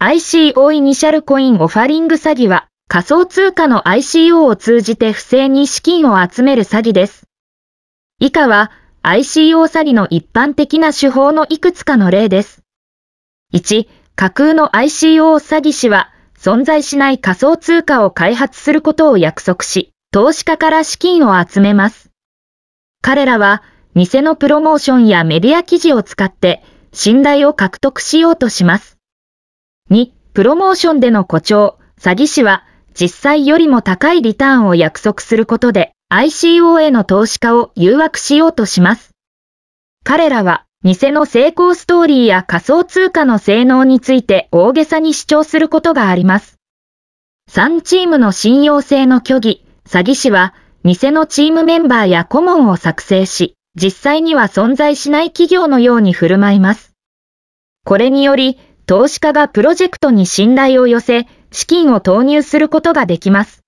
ICO イニシャルコインオファリング詐欺は仮想通貨の ICO を通じて不正に資金を集める詐欺です。以下は ICO 詐欺の一般的な手法のいくつかの例です。1、架空の ICO 詐欺師は存在しない仮想通貨を開発することを約束し、投資家から資金を集めます。彼らは偽のプロモーションやメディア記事を使って信頼を獲得しようとします。2、プロモーションでの誇張、詐欺師は実際よりも高いリターンを約束することで ICO への投資家を誘惑しようとします。彼らは偽の成功ストーリーや仮想通貨の性能について大げさに主張することがあります。3チームの信用性の虚偽、詐欺師は偽のチームメンバーや顧問を作成し、実際には存在しない企業のように振る舞います。これにより、投資家がプロジェクトに信頼を寄せ、資金を投入することができます。